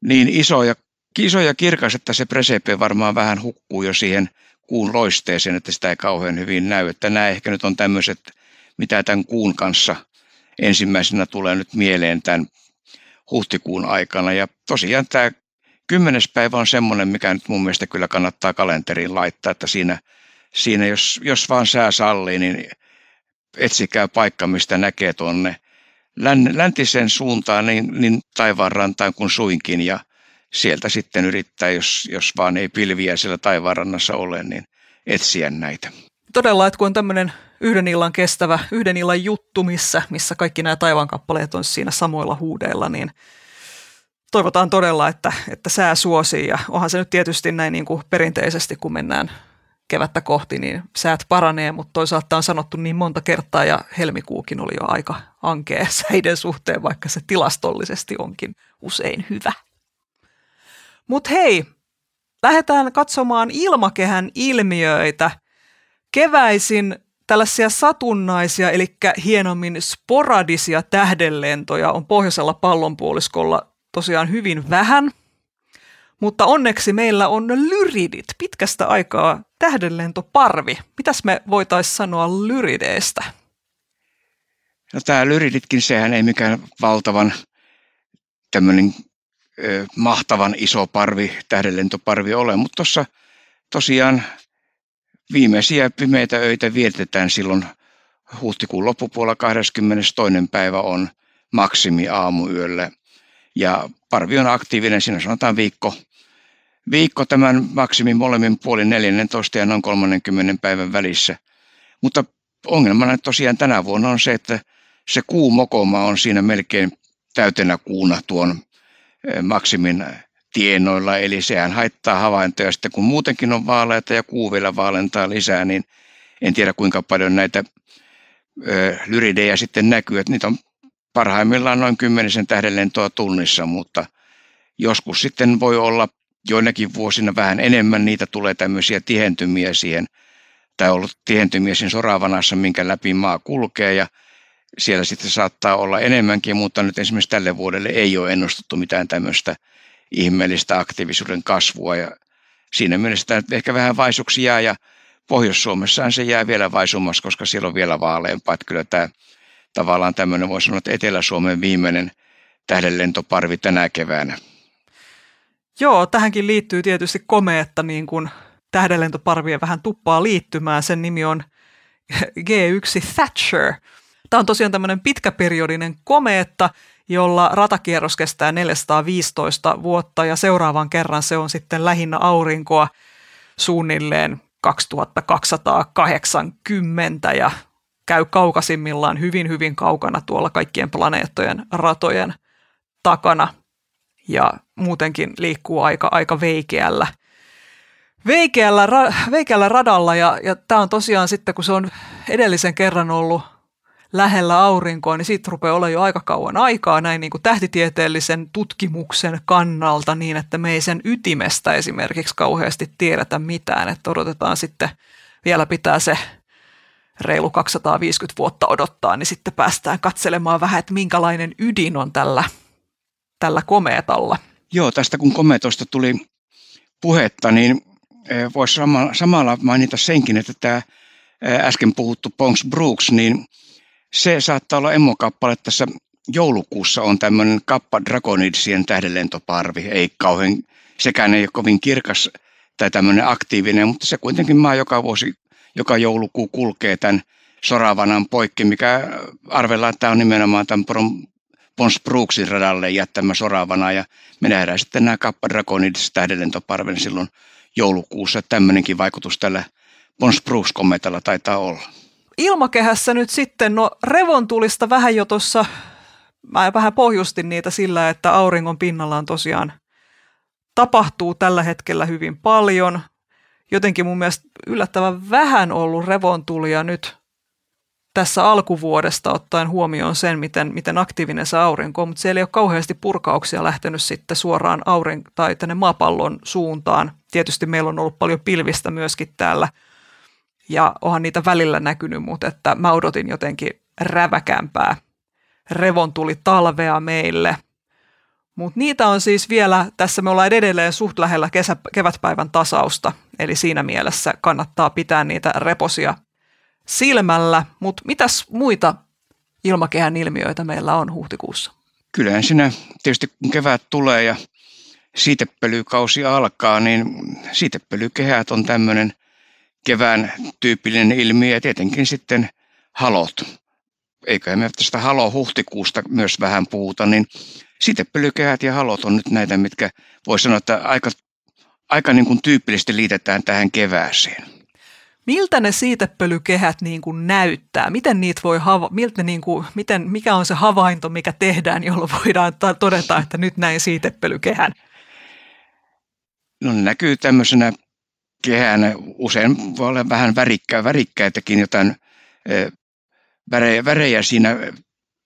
niin iso ja, iso ja kirkas, että se Presepe varmaan vähän hukkuu jo siihen kuun loisteeseen, että sitä ei kauhean hyvin näy. Että nämä ehkä nyt on tämmöiset, mitä tämän kuun kanssa – ensimmäisenä tulee nyt mieleen tämän huhtikuun aikana. Ja tosiaan tämä kymmenes päivä on semmoinen, mikä nyt mun mielestä kyllä kannattaa kalenteriin laittaa, että siinä, siinä jos, jos vaan sää sallii, niin etsikää paikka, mistä näkee tuonne läntisen suuntaan niin, niin taivaanrantaan kuin suinkin ja sieltä sitten yrittää, jos, jos vaan ei pilviä siellä taivaanrannassa ole, niin etsiä näitä. Todella, että kun on tämmöinen yhden illan kestävä, yhden illan juttu, missä, missä kaikki nämä taivaankappaleet on siinä samoilla huudeilla, niin toivotaan todella, että, että sää suosii ja onhan se nyt tietysti näin niin kuin perinteisesti, kun mennään kevättä kohti, niin säät paranee, mutta toisaalta on sanottu niin monta kertaa ja helmikuukin oli jo aika ankea säiden suhteen, vaikka se tilastollisesti onkin usein hyvä. Mutta hei, lähdetään katsomaan ilmakehän ilmiöitä. Keväisin tällaisia satunnaisia, eli hienommin sporadisia tähdenlentoja on pohjoisella pallonpuoliskolla tosiaan hyvin vähän. Mutta onneksi meillä on lyridit, pitkästä aikaa tähdenlentoparvi. Mitäs me voitaisiin sanoa lyrideistä? No tämä lyriditkin, sehän ei mikään valtavan tämmöinen mahtavan iso parvi, tähdenlentoparvi ole, mutta tuossa tosiaan viimeisiä pimeitä öitä vietetään silloin huhtikuun loppupuolella 22. päivä on maksimi aamuyölle. Ja parvi on aktiivinen, siinä sanotaan viikko, viikko tämän maksimin molemmin puolin 14 ja noin 30 päivän välissä. Mutta ongelmana tosiaan tänä vuonna on se, että se kuumokoma on siinä melkein täytenä kuuna tuon eh, maksimin tienoilla, eli sehän haittaa havaintoja sitten, kun muutenkin on vaaleita ja kuu vielä vaalentaa lisää, niin en tiedä kuinka paljon näitä ö, lyridejä sitten näkyy, että niitä on parhaimmillaan noin kymmenisen tähdenlentoa tunnissa, mutta joskus sitten voi olla joinakin vuosina vähän enemmän niitä tulee tämmöisiä tihentymiä siihen, tai ollut tihentymiä siinä soravanassa, minkä läpi maa kulkee, ja siellä sitten saattaa olla enemmänkin, mutta nyt esimerkiksi tälle vuodelle ei ole ennustettu mitään tämmöistä ihmeellistä aktiivisuuden kasvua ja siinä mielessä nyt ehkä vähän vaisuksi jää ja Pohjois-Suomessaan se jää vielä vaisummaksi, koska siellä on vielä vaaleampaa. Että kyllä tämä tavallaan tämmöinen voi sanoa, että Etelä-Suomen viimeinen tähdenlentoparvi tänä keväänä. Joo, tähänkin liittyy tietysti komeetta niin kuin tähdenlentoparvien vähän tuppaa liittymään. Sen nimi on G1 Thatcher – Tämä on tosiaan tämmöinen pitkäperiodinen komeetta, jolla ratakierros kestää 415 vuotta ja seuraavan kerran se on sitten lähinnä aurinkoa suunnilleen 2280 ja käy kaukasimmillaan hyvin hyvin kaukana tuolla kaikkien planeettojen ratojen takana ja muutenkin liikkuu aika, aika veikeällä – veikeällä, ra, veikeällä radalla ja, ja tämä on tosiaan sitten, kun se on edellisen kerran ollut lähellä aurinkoa, niin siitä rupeaa olla jo aika kauan aikaa näin niin kuin tähtitieteellisen tutkimuksen kannalta niin, että me ei sen ytimestä esimerkiksi kauheasti tiedetä mitään, että odotetaan sitten, vielä pitää se reilu 250 vuotta odottaa, niin sitten päästään katselemaan vähän, että minkälainen ydin on tällä, tällä komeetalla. Joo, tästä kun komeetosta tuli puhetta, niin e, voisi samalla mainita senkin, että tämä e, äsken puhuttu pons Brooks, niin se saattaa olla emmokappale. tässä joulukuussa on tämmöinen kappa Dragonidsien tähdenlentoparvi, ei kauhean, sekään ei ole kovin kirkas tai tämmöinen aktiivinen, mutta se kuitenkin maa joka vuosi, joka joulukuu kulkee tämän soravanan poikki, mikä arvellaan, että tämä on nimenomaan tämän Pons Bruksin radalle jättämä soravana ja me nähdään sitten nämä kappa Dragonidis tähdenlentoparven silloin joulukuussa. Tämmöinenkin vaikutus tällä Pons bruks kometalla taitaa olla ilmakehässä nyt sitten, no revontulista vähän jo tuossa, mä vähän pohjustin niitä sillä, että auringon pinnallaan tosiaan tapahtuu tällä hetkellä hyvin paljon. Jotenkin mun mielestä yllättävän vähän ollut revontulia nyt tässä alkuvuodesta ottaen huomioon sen, miten, miten aktiivinen se aurinko on, mutta siellä ei ole kauheasti purkauksia lähtenyt sitten suoraan aurin tai tänne maapallon suuntaan. Tietysti meillä on ollut paljon pilvistä myöskin täällä – ja onhan niitä välillä näkynyt, mutta että mä odotin jotenkin räväkämpää. Revon tuli talvea meille, mutta niitä on siis vielä, tässä me ollaan edelleen suht lähellä kesä, kevätpäivän tasausta, eli siinä mielessä kannattaa pitää niitä reposia silmällä, mutta mitäs muita ilmakehän ilmiöitä meillä on huhtikuussa? Kyllähän sinä tietysti kun kevät tulee ja siitepölykausi alkaa, niin siitepölykehät on tämmöinen kevään tyypillinen ilmiö ja tietenkin sitten halot. Eikä me tästä halo-huhtikuusta myös vähän puhuta, niin sitepölykehät ja halot on nyt näitä, mitkä voi sanoa, että aika, aika niin kuin tyypillisesti liitetään tähän kevääseen. Miltä ne siitepölykehät niin kuin näyttää? Miten niitä voi hava- miltä niin kuin, miten, mikä on se havainto, mikä tehdään, jolla voidaan todeta, että nyt näin siitepölykehän? No näkyy tämmöisenä kehään. Usein voi olla vähän värikkää, värikkäitäkin jotain värejä, värejä siinä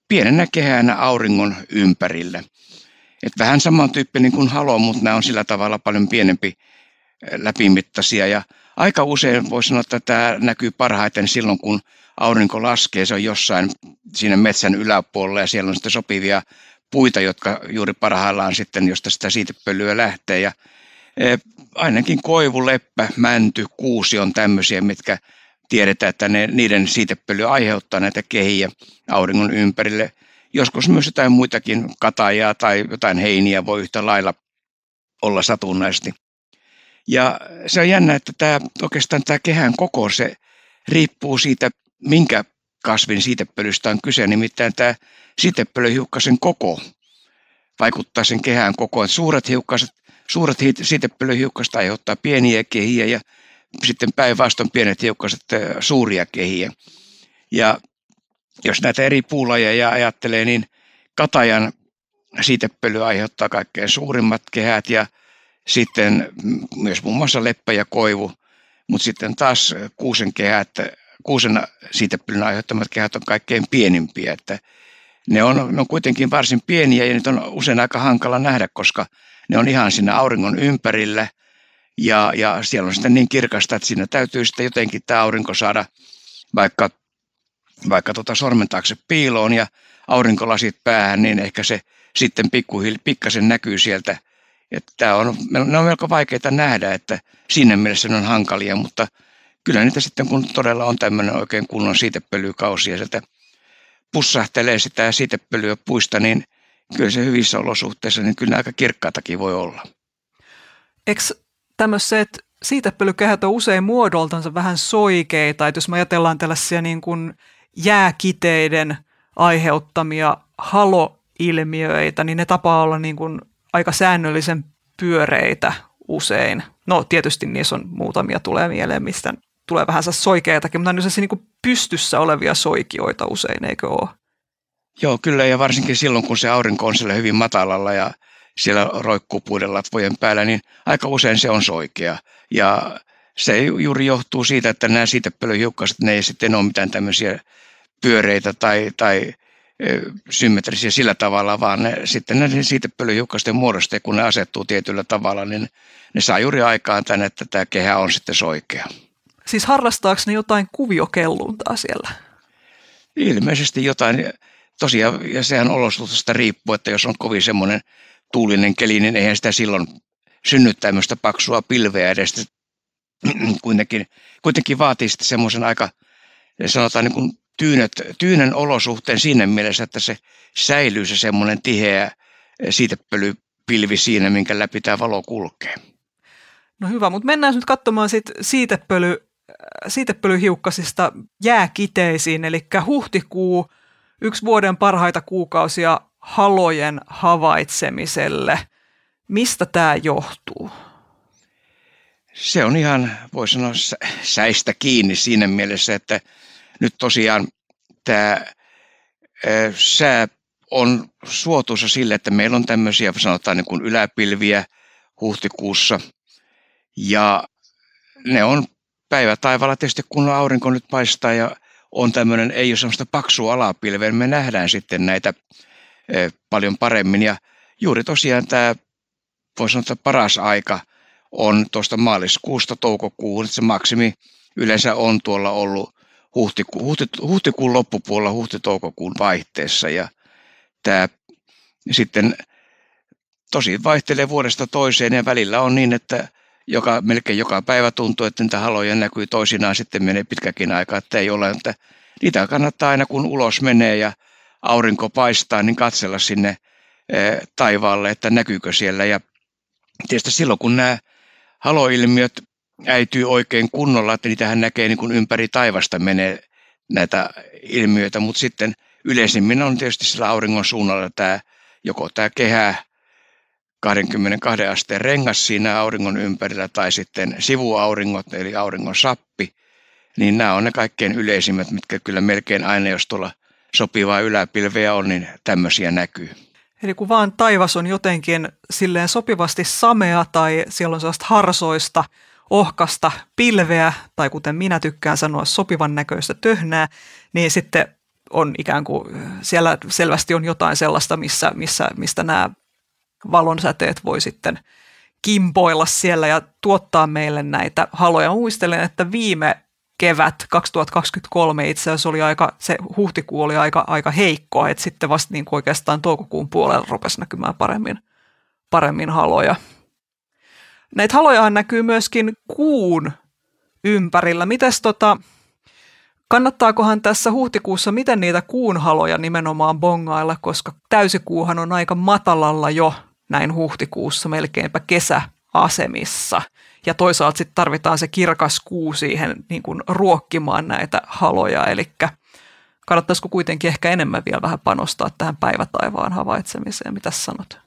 pienenä kehänä auringon ympärille. Et vähän samantyyppinen kuin halo, mutta nämä on sillä tavalla paljon pienempi läpimittaisia. Ja aika usein voi sanoa, että tämä näkyy parhaiten silloin, kun aurinko laskee. Se on jossain siinä metsän yläpuolella ja siellä on sitten sopivia puita, jotka juuri parhaillaan sitten, josta sitä siitepölyä lähtee. Ja ainakin koivu, leppä, mänty, kuusi on tämmöisiä, mitkä tiedetään, että ne, niiden siitepöly aiheuttaa näitä kehiä auringon ympärille. Joskus myös jotain muitakin katajaa tai jotain heiniä voi yhtä lailla olla satunnaisesti. Ja se on jännä, että tämä, oikeastaan tämä kehän koko, se riippuu siitä, minkä kasvin siitepölystä on kyse. Nimittäin tämä siitepölyhiukkasen koko vaikuttaa sen kehään kokoon. Suuret hiukkaset suuret siitepölyhiukkaset aiheuttaa pieniä kehiä ja sitten päinvastoin pienet hiukkaset suuria kehiä. Ja jos näitä eri puulajeja ajattelee, niin katajan siitepöly aiheuttaa kaikkein suurimmat kehät ja sitten myös muun muassa leppä ja koivu, mutta sitten taas kuusen kehät, kuusen siitepölyn aiheuttamat kehät on kaikkein pienimpiä, että ne on, ne on kuitenkin varsin pieniä ja niitä on usein aika hankala nähdä, koska – ne on ihan siinä auringon ympärillä ja, ja siellä on sitten niin kirkasta, että siinä täytyy sitten jotenkin tämä aurinko saada vaikka, vaikka tuota sormen taakse piiloon ja aurinkolasit päähän, niin ehkä se sitten pikkuhil, pikkasen näkyy sieltä. Että on, ne on melko vaikeita nähdä, että siinä mielessä ne on hankalia, mutta kyllä niitä sitten kun todella on tämmöinen oikein kunnon siitepölykausi ja sieltä pussahtelee sitä siitepölyä puista, niin kyllä se hyvissä olosuhteissa, niin kyllä aika kirkkaatakin voi olla. Eikö tämmöiset siitepölykehät on usein muodoltansa vähän soikeita, että jos me ajatellaan tällaisia niin kuin jääkiteiden aiheuttamia haloilmiöitä, niin ne tapaa olla niin kuin aika säännöllisen pyöreitä usein. No tietysti niissä on muutamia tulee mieleen, mistä tulee vähän soikeitakin, mutta ne on niin kuin pystyssä olevia soikioita usein, eikö ole? Joo, kyllä ja varsinkin silloin, kun se aurinko on siellä hyvin matalalla ja siellä roikkuu puiden latvojen päällä, niin aika usein se on soikea. Ja se juuri johtuu siitä, että nämä siitepölyhiukkaset, ne ei sitten ole mitään tämmöisiä pyöreitä tai, tai symmetrisiä sillä tavalla, vaan ne, sitten ne siitepölyhiukkasten muodosta, kun ne asettuu tietyllä tavalla, niin ne saa juuri aikaan tänne, että tämä kehä on sitten soikea. Siis harrastaako ne jotain kuviokelluntaa siellä? Ilmeisesti jotain tosiaan, ja sehän olosuhteista riippuu, että jos on kovin semmoinen tuulinen keli, niin eihän sitä silloin synny tämmöistä paksua pilveä edes. kuitenkin, kuitenkin vaatii sitten semmoisen aika, sanotaan niin kuin tyynet, tyynen olosuhteen siinä mielessä, että se säilyy se semmoinen tiheä siitepölypilvi siinä, minkä läpi tämä valo kulkee. No hyvä, mutta mennään nyt katsomaan sit siitepöly, äh, siitepölyhiukkasista jääkiteisiin, eli huhtikuu – yksi vuoden parhaita kuukausia halojen havaitsemiselle. Mistä tämä johtuu? Se on ihan, voi sanoa, säistä kiinni siinä mielessä, että nyt tosiaan tämä sää on suotuisa sille, että meillä on tämmöisiä sanotaan niin kuin yläpilviä huhtikuussa ja ne on päivä taivaalla tietysti kun aurinko nyt paistaa ja on tämmöinen, ei ole semmoista paksua alapilveä, niin me nähdään sitten näitä paljon paremmin. Ja juuri tosiaan tämä, voi sanoa, että paras aika on tuosta maaliskuusta toukokuuhun, että se maksimi yleensä on tuolla ollut huhtiku, huhti, huhtikuun loppupuolella huhti-toukokuun vaihteessa. Ja tämä sitten tosi vaihtelee vuodesta toiseen ja välillä on niin, että joka, melkein joka päivä tuntuu, että niitä haloja näkyy toisinaan sitten menee pitkäkin aikaa, että ei ole. Että niitä kannattaa aina kun ulos menee ja aurinko paistaa, niin katsella sinne eh, taivaalle, että näkyykö siellä. Ja tietysti silloin kun nämä haloilmiöt äityy oikein kunnolla, että niitähän näkee niin kuin ympäri taivasta menee näitä ilmiöitä, mutta sitten yleisimmin on tietysti sillä auringon suunnalla tämä, joko tämä kehä, 22 asteen rengas siinä auringon ympärillä tai sitten sivuauringot eli auringon sappi, niin nämä on ne kaikkein yleisimmät, mitkä kyllä melkein aina, jos tuolla sopivaa yläpilveä on, niin tämmöisiä näkyy. Eli kun vaan taivas on jotenkin silleen sopivasti samea tai siellä on sellaista harsoista, ohkasta pilveä, tai kuten minä tykkään sanoa, sopivan näköistä töhnää, niin sitten on ikään kuin siellä selvästi on jotain sellaista, missä, missä, mistä nämä valonsäteet voi sitten kimpoilla siellä ja tuottaa meille näitä haloja. muistelen, että viime kevät 2023 itse asiassa oli aika, se huhtikuu oli aika, aika heikkoa, että sitten vasta niin kuin oikeastaan toukokuun puolella rupesi näkymään paremmin, paremmin haloja. Näitä halojahan näkyy myöskin kuun ympärillä. Mites tota, kannattaakohan tässä huhtikuussa, miten niitä kuun haloja nimenomaan bongailla, koska täysikuuhan on aika matalalla jo näin huhtikuussa melkeinpä kesäasemissa. Ja toisaalta sitten tarvitaan se kirkas kuu siihen niin kuin ruokkimaan näitä haloja, eli kannattaisiko kuitenkin ehkä enemmän vielä vähän panostaa tähän päivätaivaan havaitsemiseen, mitä sanot?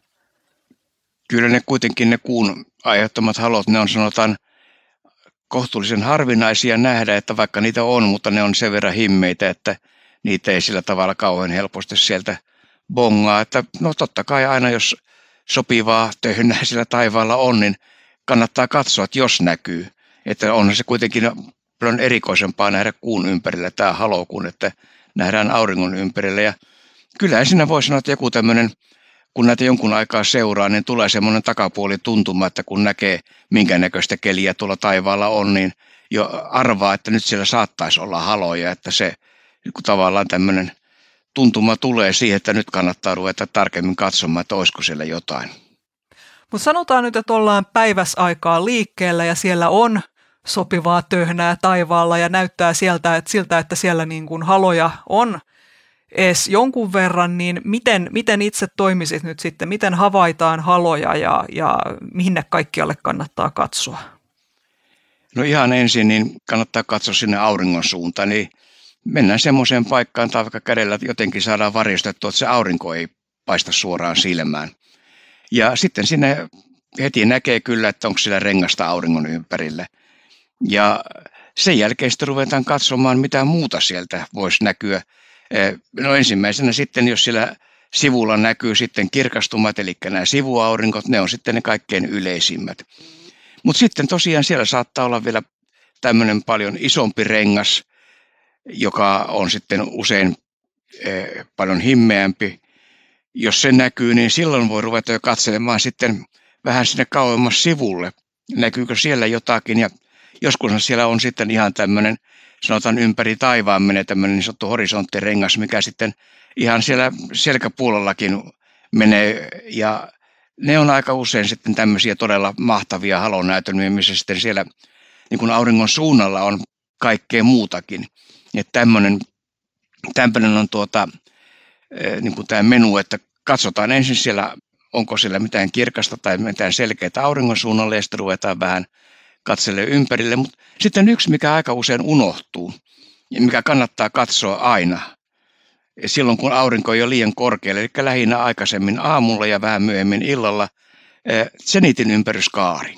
Kyllä ne kuitenkin ne kuun aiheuttamat halot, ne on sanotaan kohtuullisen harvinaisia nähdä, että vaikka niitä on, mutta ne on sen verran himmeitä, että niitä ei sillä tavalla kauhean helposti sieltä bongaa. Että no totta kai aina, jos sopivaa sillä taivaalla on, niin kannattaa katsoa, että jos näkyy. Että onhan se kuitenkin paljon erikoisempaa nähdä kuun ympärillä tämä kun, että nähdään auringon ympärillä. Ja kyllä ensin voi sanoa, että joku tämmöinen, kun näitä jonkun aikaa seuraa, niin tulee semmoinen takapuoli tuntuma, että kun näkee minkä näköistä keliä tuolla taivaalla on, niin jo arvaa, että nyt siellä saattaisi olla haloja, että se tavallaan tämmöinen – tuntuma tulee siihen, että nyt kannattaa ruveta tarkemmin katsomaan, että olisiko siellä jotain. Mutta sanotaan nyt, että ollaan päiväsaikaa liikkeellä ja siellä on sopivaa töhnää taivaalla ja näyttää sieltä, että siltä, että siellä niin kuin haloja on edes jonkun verran, niin miten, miten itse toimisit nyt sitten, miten havaitaan haloja ja, ja minne kaikkialle kannattaa katsoa? No ihan ensin niin kannattaa katsoa sinne auringon suuntaan, niin mennään semmoiseen paikkaan tai vaikka kädellä jotenkin saadaan varjostettua, että se aurinko ei paista suoraan silmään. Ja sitten sinne heti näkee kyllä, että onko sillä rengasta auringon ympärillä. Ja sen jälkeen sitten ruvetaan katsomaan, mitä muuta sieltä voisi näkyä. Eh, no ensimmäisenä sitten, jos siellä sivulla näkyy sitten kirkastumat, eli nämä sivuaurinkot, ne on sitten ne kaikkein yleisimmät. Mutta sitten tosiaan siellä saattaa olla vielä tämmöinen paljon isompi rengas – joka on sitten usein eh, paljon himmeämpi. Jos se näkyy, niin silloin voi ruveta jo katselemaan sitten vähän sinne kauemmas sivulle. Näkyykö siellä jotakin ja joskus siellä on sitten ihan tämmöinen, sanotaan ympäri taivaan menee tämmöinen niin sanottu horisonttirengas, mikä sitten ihan siellä selkäpuolellakin menee ja ne on aika usein sitten tämmöisiä todella mahtavia halonäytelmiä, missä sitten siellä niin kuin auringon suunnalla on kaikkea muutakin. Että tämmöinen, tämmöinen on tuota, niin kuin tämä menu, että katsotaan ensin siellä, onko siellä mitään kirkasta tai mitään selkeää auringon suunnalle, ja sitten ruvetaan vähän katselle ympärille. Mutta sitten yksi, mikä aika usein unohtuu, ja mikä kannattaa katsoa aina, silloin kun aurinko ei ole liian korkealla, eli lähinnä aikaisemmin aamulla ja vähän myöhemmin illalla, senitin ympäryskaari.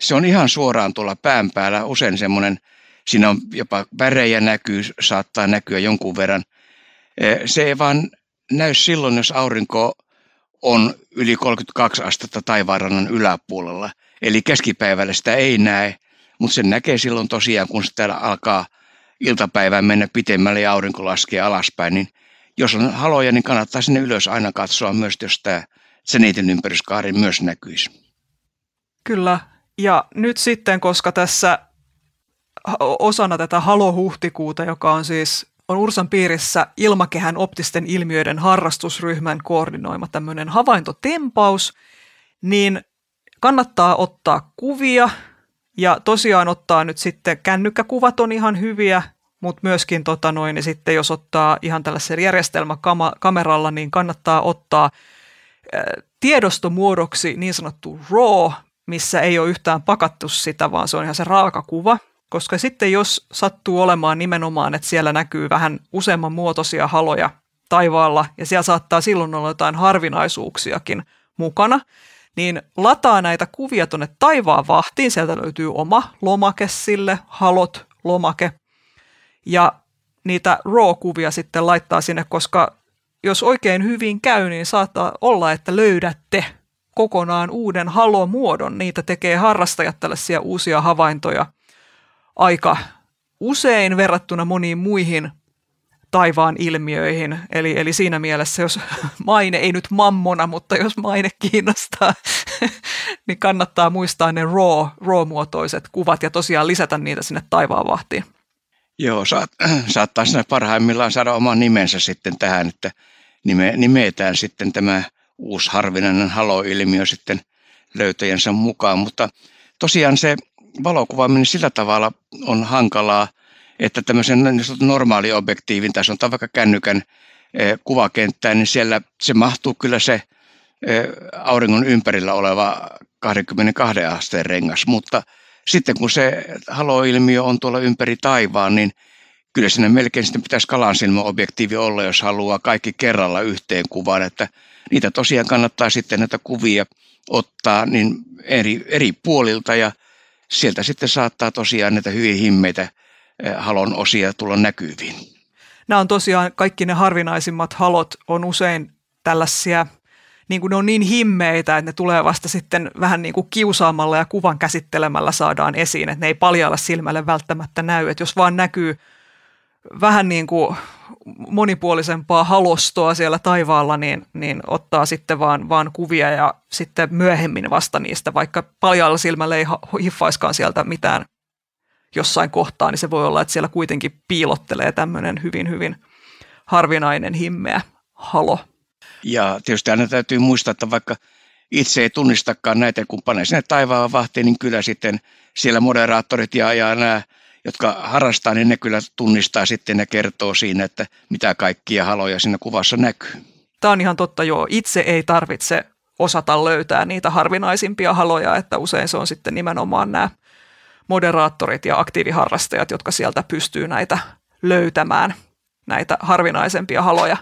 Se on ihan suoraan tuolla pään päällä usein semmoinen – Siinä on jopa värejä näkyy, saattaa näkyä jonkun verran. E, se ei vaan näy silloin, jos aurinko on yli 32 astetta taivaanrannan yläpuolella. Eli keskipäivällä sitä ei näe, mutta sen näkee silloin tosiaan, kun täällä alkaa iltapäivään mennä pitemmälle ja aurinko laskee alaspäin, niin jos on haloja, niin kannattaa sinne ylös aina katsoa myös, jos tämä senitin ympäryskaari myös näkyisi. Kyllä, ja nyt sitten, koska tässä osana tätä Halo-huhtikuuta, joka on siis on Ursan piirissä ilmakehän optisten ilmiöiden harrastusryhmän koordinoima tämmöinen havaintotempaus, niin kannattaa ottaa kuvia ja tosiaan ottaa nyt sitten kännykkäkuvat on ihan hyviä, mutta myöskin tota noin, niin sitten jos ottaa ihan tällaisen järjestelmäkameralla, niin kannattaa ottaa tiedostomuodoksi niin sanottu RAW, missä ei ole yhtään pakattu sitä, vaan se on ihan se raaka kuva – koska sitten jos sattuu olemaan nimenomaan, että siellä näkyy vähän useamman muotoisia haloja taivaalla ja siellä saattaa silloin olla jotain harvinaisuuksiakin mukana, niin lataa näitä kuvia tuonne taivaan vahtiin. Sieltä löytyy oma lomake sille, halot lomake. Ja niitä RAW-kuvia sitten laittaa sinne, koska jos oikein hyvin käy, niin saattaa olla, että löydätte kokonaan uuden halomuodon. Niitä tekee harrastajat tällaisia uusia havaintoja – aika usein verrattuna moniin muihin taivaan ilmiöihin. Eli, eli siinä mielessä, jos maine ei nyt mammona, mutta jos maine kiinnostaa, niin kannattaa muistaa ne raw, raw-muotoiset kuvat ja tosiaan lisätä niitä sinne taivaan vahtiin. Joo, saat, saattaa sinä parhaimmillaan saada oman nimensä sitten tähän, että nime, nimetään sitten tämä uusi harvinainen haloilmiö sitten löytäjänsä mukaan. Mutta tosiaan se valokuvaaminen sillä tavalla on hankalaa, että tämmöisen niin normaali objektiivin tai sanotaan vaikka kännykän eh, kuvakenttään, niin siellä se mahtuu kyllä se eh, auringon ympärillä oleva 22 asteen rengas, mutta sitten kun se haloilmiö on tuolla ympäri taivaan, niin kyllä sinne melkein sitten pitäisi objektiivi olla, jos haluaa kaikki kerralla yhteen kuvaan, että niitä tosiaan kannattaa sitten näitä kuvia ottaa niin eri, eri puolilta ja sieltä sitten saattaa tosiaan näitä hyvin himmeitä eh, halon osia tulla näkyviin. Nämä on tosiaan kaikki ne harvinaisimmat halot on usein tällaisia, niin kuin ne on niin himmeitä, että ne tulee vasta sitten vähän niin kuin kiusaamalla ja kuvan käsittelemällä saadaan esiin, että ne ei paljalla silmälle välttämättä näy, että jos vaan näkyy – vähän niin kuin monipuolisempaa halostoa siellä taivaalla, niin, niin ottaa sitten vaan, vaan kuvia ja sitten myöhemmin vasta niistä, vaikka paljalla silmällä ei hiffaiskaan sieltä mitään jossain kohtaa, niin se voi olla, että siellä kuitenkin piilottelee tämmöinen hyvin, hyvin harvinainen himmeä halo. Ja tietysti aina täytyy muistaa, että vaikka itse ei tunnistakaan näitä, kun panee sinne taivaan vahtiin, niin kyllä sitten siellä moderaattorit ja, ja nämä jotka harrastaa, niin ne kyllä tunnistaa sitten ja kertoo siinä, että mitä kaikkia haloja siinä kuvassa näkyy. Tämä on ihan totta, joo. Itse ei tarvitse osata löytää niitä harvinaisimpia haloja, että usein se on sitten nimenomaan nämä moderaattorit ja aktiiviharrastajat, jotka sieltä pystyy näitä löytämään, näitä harvinaisempia haloja.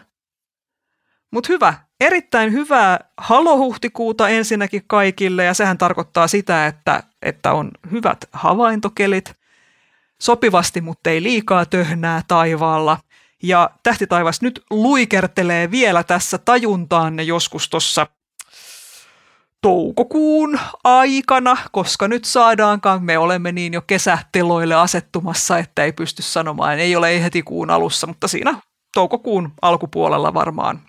Mutta hyvä, erittäin hyvää halohuhtikuuta ensinnäkin kaikille ja sehän tarkoittaa sitä, että, että on hyvät havaintokelit, sopivasti, mutta ei liikaa töhnää taivaalla. Ja tähtitaivas nyt luikertelee vielä tässä tajuntaanne joskus tuossa toukokuun aikana, koska nyt saadaankaan, me olemme niin jo kesäteloille asettumassa, että ei pysty sanomaan, ei ole heti kuun alussa, mutta siinä toukokuun alkupuolella varmaan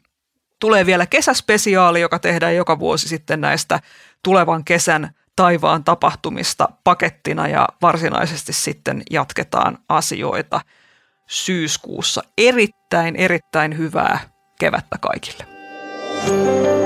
tulee vielä kesäspesiaali, joka tehdään joka vuosi sitten näistä tulevan kesän taivaan tapahtumista pakettina ja varsinaisesti sitten jatketaan asioita syyskuussa. Erittäin, erittäin hyvää kevättä kaikille. thank you